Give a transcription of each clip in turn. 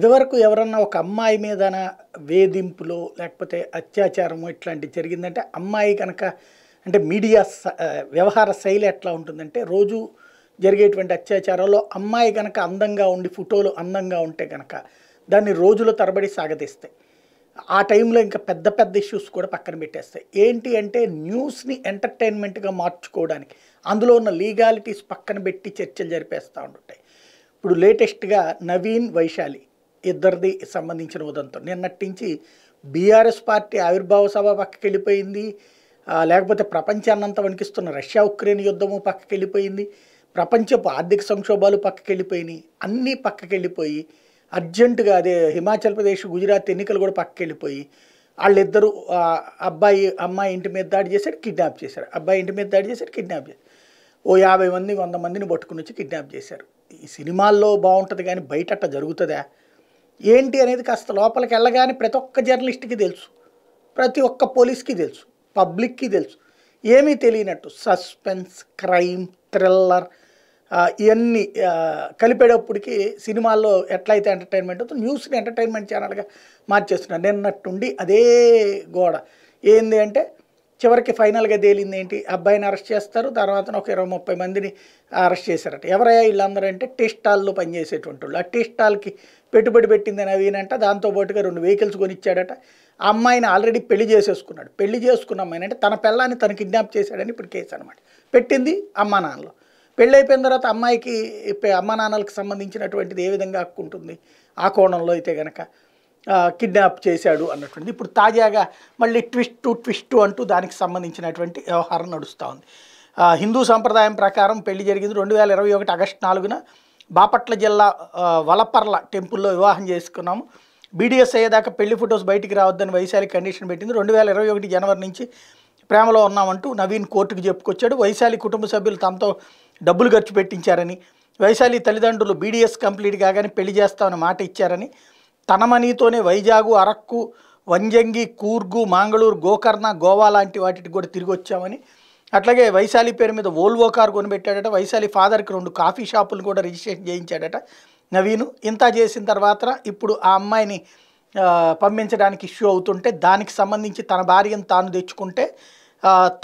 ఇదివరకు ఎవరన్నా ఒక అమ్మాయి మీదన వేధింపులో లేకపోతే అత్యాచారం ఇట్లాంటివి జరిగిందంటే అమ్మాయి కనుక అంటే మీడియా వ్యవహార శైలి ఎట్లా ఉంటుందంటే రోజు జరిగేటువంటి అత్యాచారాల్లో అమ్మాయి కనుక అందంగా ఉండి ఫోటోలు అందంగా ఉంటే కనుక దాన్ని రోజుల తరబడి సాగదీస్తాయి ఆ టైంలో ఇంకా పెద్ద పెద్ద ఇష్యూస్ కూడా పక్కన పెట్టేస్తాయి ఏంటి అంటే న్యూస్ని ఎంటర్టైన్మెంట్గా మార్చుకోవడానికి అందులో ఉన్న లీగాలిటీస్ పక్కన పెట్టి చర్చలు జరిపేస్తూ ఉంటాయి ఇప్పుడు లేటెస్ట్గా నవీన్ వైశాలి ఇద్దరిది సంబంధించిన ఉదంతం నిన్నటి బీఆర్ఎస్ పార్టీ ఆవిర్భావ సభ పక్కకి వెళ్ళిపోయింది లేకపోతే ప్రపంచాన్నంతా వణికిస్తున్న రష్యా ఉక్రెయిన్ యుద్ధము పక్కకి వెళ్ళిపోయింది ప్రపంచపు ఆర్థిక సంక్షోభాలు పక్కకి వెళ్ళిపోయినాయి అన్నీ పక్కకి వెళ్ళిపోయి అర్జెంటుగా అదే హిమాచల్ ప్రదేశ్ గుజరాత్ ఎన్నికలు కూడా పక్కకి వెళ్ళిపోయి వాళ్ళిద్దరూ అబ్బాయి అమ్మాయి ఇంటి మీద దాడి చేశారు కిడ్నాప్ చేశారు అబ్బాయి ఇంటి మీద దాడి చేశారు కిడ్నాప్ చేశారు ఓ యాభై మంది వంద మందిని పట్టుకుని వచ్చి కిడ్నాప్ చేశారు ఈ సినిమాల్లో బాగుంటుంది కానీ బయట అట్ట జరుగుతుందా ఏంటి అనేది కాస్త లోపలికి వెళ్ళగానే ప్రతి ఒక్క జర్నలిస్ట్కి తెలుసు ప్రతి ఒక్క పోలీస్కి తెలుసు పబ్లిక్కి తెలుసు ఏమీ తెలియనట్టు సస్పెన్స్ క్రైమ్ థ్రిల్లర్ ఇవన్నీ కలిపేటప్పటికి సినిమాల్లో ఎట్లయితే ఎంటర్టైన్మెంట్ అవుతుంది న్యూస్ని ఎంటర్టైన్మెంట్ ఛానల్గా మార్చేస్తున్నారు నిన్నట్టుండి అదే గోడ ఏంది అంటే చివరికి ఫైనల్గా తేలింది ఏంటి అబ్బాయిని అరెస్ట్ చేస్తారు తర్వాత ఒక ఇరవై ముప్పై మందిని అరెస్ట్ చేశారట ఎవరయ్యా వీళ్ళందరూ అంటే టీ స్టాల్లో పనిచేసేటువంటి వాళ్ళు ఆ టీ స్టాల్కి పెట్టుబడి పెట్టింది నవీనంట దాంతోపాటుగా రెండు వెహికల్స్ కొనిచ్చాడట ఆ అమ్మాయిని ఆల్రెడీ పెళ్లి చేసేసుకున్నాడు పెళ్లి చేసుకున్న అమ్మాయిని అంటే తన పిల్లాన్ని తను కిడ్నాప్ చేశాడని ఇప్పుడు కేసు అనమాట పెట్టింది అమ్మా నాన్నలు పెళ్ళి అయిపోయిన తర్వాత అమ్మాయికి అమ్మా నాన్నలకు సంబంధించినటువంటిది ఏ విధంగా హక్కు ఉంటుంది ఆ కోణంలో అయితే కనుక కిడ్నాప్ చేశాడు అన్నటువంటి ఇప్పుడు తాజాగా మళ్ళీ ట్విస్ట్ ట్విస్ట్ అంటూ దానికి సంబంధించినటువంటి వ్యవహారం నడుస్తూ ఉంది హిందూ సంప్రదాయం ప్రకారం పెళ్లి జరిగింది రెండు వేల ఇరవై ఒకటి ఆగస్టు నాలుగున బాపట్ల జిల్లా వలపర్ల టెంపుల్లో వివాహం చేసుకున్నాము బీడీఎస్ అయ్యేదాకా పెళ్లి ఫొటోస్ బయటికి రావద్దని వైశాలి కండిషన్ పెట్టింది రెండు వేల ఇరవై ఒకటి జనవరి నుంచి ప్రేమలో ఉన్నామంటూ నవీన్ కోర్టుకు చెప్పుకొచ్చాడు వైశాలి కుటుంబ సభ్యులు తనతో డబ్బులు ఖర్చు పెట్టించారని వైశాలి తల్లిదండ్రులు బీడీఎస్ కంప్లీట్ కాగానే పెళ్లి చేస్తామని మాట ఇచ్చారని తనమణితోనే వైజాగు అరక్కు వంజంగి కూర్గు మాంగళూరు గోకర్ణ గోవా లాంటి వాటికి కూడా తిరిగి వచ్చామని అట్లాగే వైశాలి పేరు మీద ఓల్వో కార్ కొనిపెట్టాడట వైశాలి ఫాదర్కి రెండు కాఫీ షాపులు కూడా రిజిస్ట్రేషన్ చేయించాడట నవీను ఇంత చేసిన తర్వాత ఇప్పుడు ఆ అమ్మాయిని పంపించడానికి ఇష్యూ అవుతుంటే దానికి సంబంధించి తన భార్యను తాను తెచ్చుకుంటే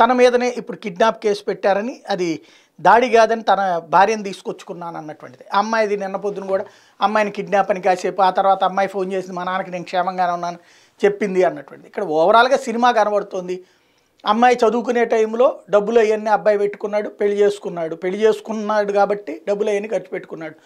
తన మీదనే ఇప్పుడు కిడ్నాప్ కేసు పెట్టారని అది దాడి కాదని తన భార్యను తీసుకొచ్చుకున్నాను అన్నటువంటిది అమ్మాయిది నిన్న పొద్దున కూడా అమ్మాయిని కిడ్నాప్ అని కాసేపు ఆ తర్వాత అమ్మాయి ఫోన్ చేసింది మా నాన్నకి నేను క్షేమంగానే ఉన్నాను చెప్పింది అన్నటువంటిది ఇక్కడ ఓవరాల్గా సినిమా కనబడుతోంది అమ్మాయి చదువుకునే టైంలో డబ్బులు అవన్నీ అబ్బాయి పెట్టుకున్నాడు పెళ్లి చేసుకున్నాడు పెళ్లి చేసుకున్నాడు కాబట్టి డబ్బులు అవన్నీ ఖర్చు పెట్టుకున్నాడు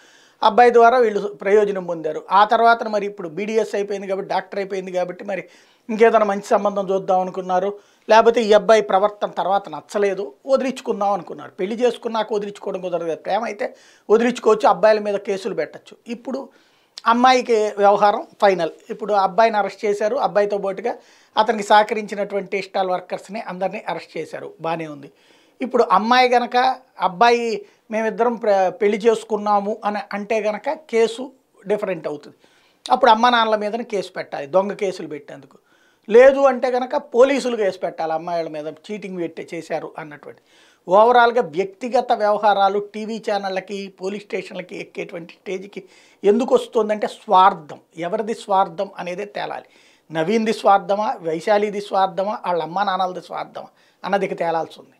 అబ్బాయి ద్వారా వీళ్ళు ప్రయోజనం పొందారు ఆ తర్వాత మరి ఇప్పుడు బీడీఎస్ అయిపోయింది కాబట్టి డాక్టర్ అయిపోయింది కాబట్టి మరి ఇంకేదైనా మంచి సంబంధం చూద్దాం అనుకున్నారు లేకపోతే ఈ అబ్బాయి ప్రవర్తన తర్వాత నచ్చలేదు వదిలించుకుందాం అనుకున్నారు పెళ్లి చేసుకున్నాక వదిలించుకోవడం కుదరదు ప్రేమ అయితే వదిలించుకోవచ్చు అబ్బాయిల మీద కేసులు పెట్టచ్చు ఇప్పుడు అమ్మాయికి వ్యవహారం ఫైనల్ ఇప్పుడు అబ్బాయిని అరెస్ట్ చేశారు అబ్బాయితో పాటుగా అతనికి సహకరించినటువంటి స్టాల్ వర్కర్స్ని అందరినీ అరెస్ట్ చేశారు బాగానే ఉంది ఇప్పుడు అమ్మాయి గనక అబ్బాయి మేమిద్దరం పెళ్లి చేసుకున్నాము అని అంటే గనక కేసు డిఫరెంట్ అవుతుంది అప్పుడు అమ్మ నాన్నల మీదనే కేసు పెట్టాలి దొంగ కేసులు పెట్టేందుకు లేదు అంటే కనుక పోలీసులు కేసు పెట్టాలి అమ్మాయిల మీద చీటింగ్ పెట్టి చేశారు అన్నటువంటి ఓవరాల్గా వ్యక్తిగత వ్యవహారాలు టీవీ ఛానళ్ళకి పోలీస్ స్టేషన్లకి ఎక్కేటువంటి స్టేజ్కి ఎందుకు వస్తుందంటే స్వార్థం ఎవరిది స్వార్థం అనేది తేలాలి నవీన్ది స్వార్థమా వైశాలిది స్వార్థమా వాళ్ళ అమ్మ నాన్నలది స్వార్థమా అన్నదికి తేలాల్సి ఉంది